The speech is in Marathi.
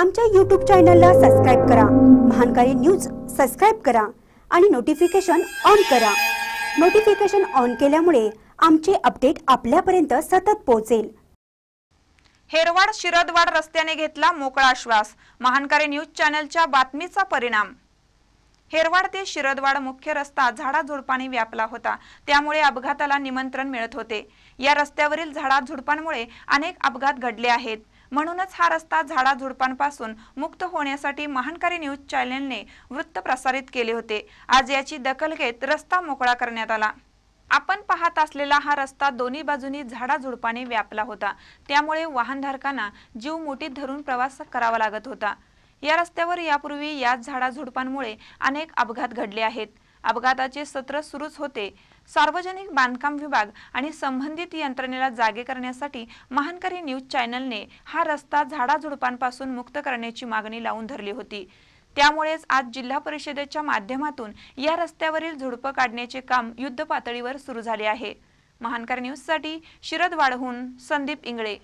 आमच्या यूट्यूब चॅनलला सबस्क्राईब करा महानकारी न्यूज सबस्क्राईब करा आणि नोटिफिकेशन ऑन करा नोटिफिकेशन ऑन केल्यामुळे आमचे अपडेट आपल्यापर्यंत सतत पोहोचेल हेरवाड शिरदवाड रस्त्याने घेतला मोकळा श्वास महानकारी न्यूज चॅनलच्या बातमीचा परिणाम हेरवाड ते शिरदवाड मुख्य रस्ता झाडाझुडपाने व्यापला होता त्यामुळे अपघाताला निमंत्रण मिळत होते या रस्त्यावरील झाडाझुडपांमुळे अनेक अपघात घडले आहेत म्हणूनच हा रस्ता झाडाझुडपांपासून मुक्त होण्यासाठी महानकारी न्यूज चॅनेलने वृत्त प्रसारित केले होते आज याची दखल घेत रस्ता मोकळा करण्यात आला आपण पाहत असलेला हा रस्ता दोन्ही बाजूनी झाडाझुडपाने व्यापला होता त्यामुळे वाहनधारकांना जीव मोठी धरून प्रवास करावा लागत होता या रस्त्यावर यापूर्वी याच झाडाझुडपांमुळे अनेक अपघात घडले आहेत अपघाताचे सत्र सुरूच होते सार्वजनिक बांधकाम विभाग आणि संबंधित यंत्रणेला जागे करण्यासाठी महानकरी न्यूज चॅनलने हा रस्ता झाडाझुडपांपासून मुक्त करण्याची मागणी लावून धरली होती त्यामुळेच आज जिल्हा परिषदेच्या माध्यमातून या रस्त्यावरील झुडपं काढण्याचे काम युद्ध पातळीवर सुरू झाले आहे महानकर न्यूजसाठी वाढहून संदीप इंगळे